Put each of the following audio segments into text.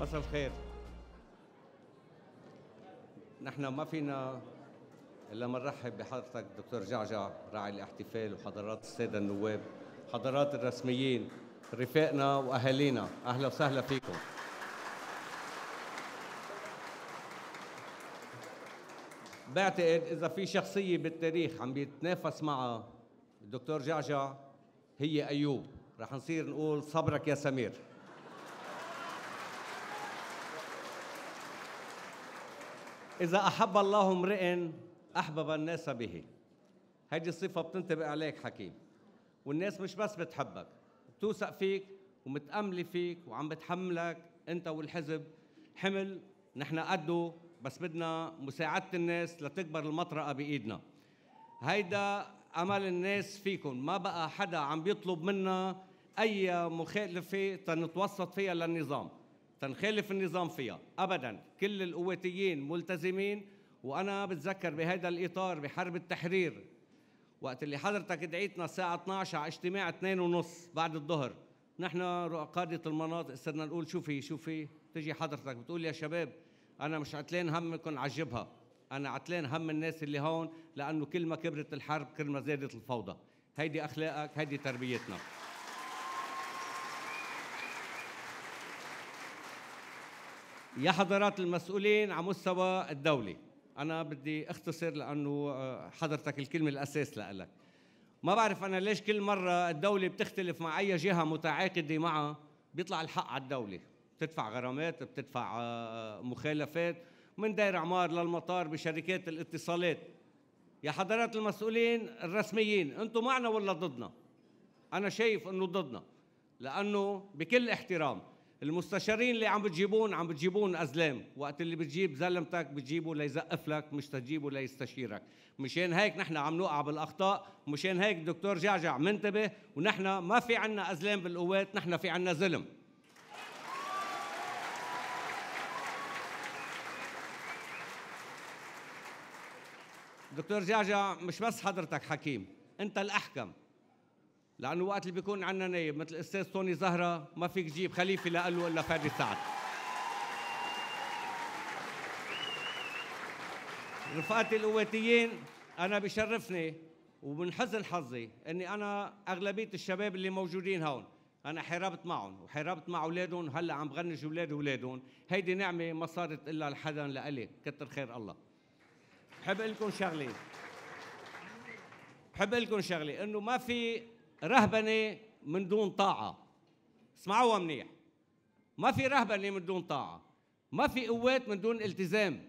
مساء الخير نحن ما فينا الا نرحب بحضرتك دكتور جعجع راعي الاحتفال وحضرات الساده النواب حضرات الرسميين رفاقنا واهالينا اهلا وسهلا فيكم بعتقد اذا في شخصيه بالتاريخ عم بيتنافس معها الدكتور جعجع هي ايوب رح نصير نقول صبرك يا سمير إذا أحب الله امرئ أحبب الناس به هذه الصفة بتنطبق عليك حكيم والناس مش بس بتحبك بتوثق فيك ومتأملة فيك وعم بتحملك أنت والحزب حمل نحن قده بس بدنا مساعدة الناس لتكبر المطرقة بإيدنا هيدا أمل الناس فيكم ما بقى حدا عم بيطلب منا أي مخالفة تنتوسط فيها للنظام تنخالف النظام فيها ابدا كل القواتيين ملتزمين وانا بتذكر بهذا الاطار بحرب التحرير وقت اللي حضرتك دعيتنا الساعه 12 على اجتماع 2 ونص بعد الظهر نحن قادة المناطق صرنا نقول شو في شو في تجي حضرتك بتقول يا شباب انا مش عتلان همكم على الجبهه انا عتلان هم الناس اللي هون لانه كل ما كبرت الحرب كل ما زادت الفوضى هيدي اخلاقك هيدي تربيتنا يا حضرات المسؤولين على مستوى الدولي انا بدي اختصر لانه آه، حضرتك الكلمه الاساس لك ما بعرف انا ليش كل مره الدوله بتختلف مع اي جهه متعاقده معها بيطلع الحق على الدوله بتدفع غرامات بتدفع آه، آه، مخالفات من دير عمار للمطار بشركات الاتصالات يا حضرات المسؤولين الرسميين انتم معنا ولا ضدنا انا شايف انه ضدنا لانه بكل احترام المستشارين اللي عم بتجيبون عم بتجيبون أزلام وقت اللي بتجيب زلمتك بتجيبه ليزقف لك مش تجيبه ليستشيرك مشان هيك نحن عم نوقع بالأخطاء مشان هيك الدكتور جعجع منتبه ونحن ما في عنا أزلام بالقوات نحن في عنا زلم دكتور جعجع مش بس حضرتك حكيم انت الاحكم لانه وقت اللي بيكون عندنا نايب مثل الاستاذ توني زهره ما فيك تجيب خليفه لا له الا فادي سعد رفقاتي القواتيين انا بشرفني ومن حزن حظي اني انا اغلبيه الشباب اللي موجودين هون انا حاربت معهم وحاربت مع اولادهم هلا عم بغنج اولاد اولادهم هيدي نعمه ما صارت الا لحدا لالي كتر خير الله بحب لكم شغله بحب لكم شغله انه ما في رهبنه من دون طاعه اسمعوها منيح ما في رهبنه من دون طاعه ما في قوات من دون التزام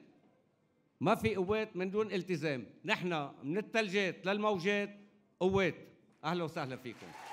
ما في قوات من دون التزام نحن من الثلجات للموجات قوات اهلا وسهلا فيكم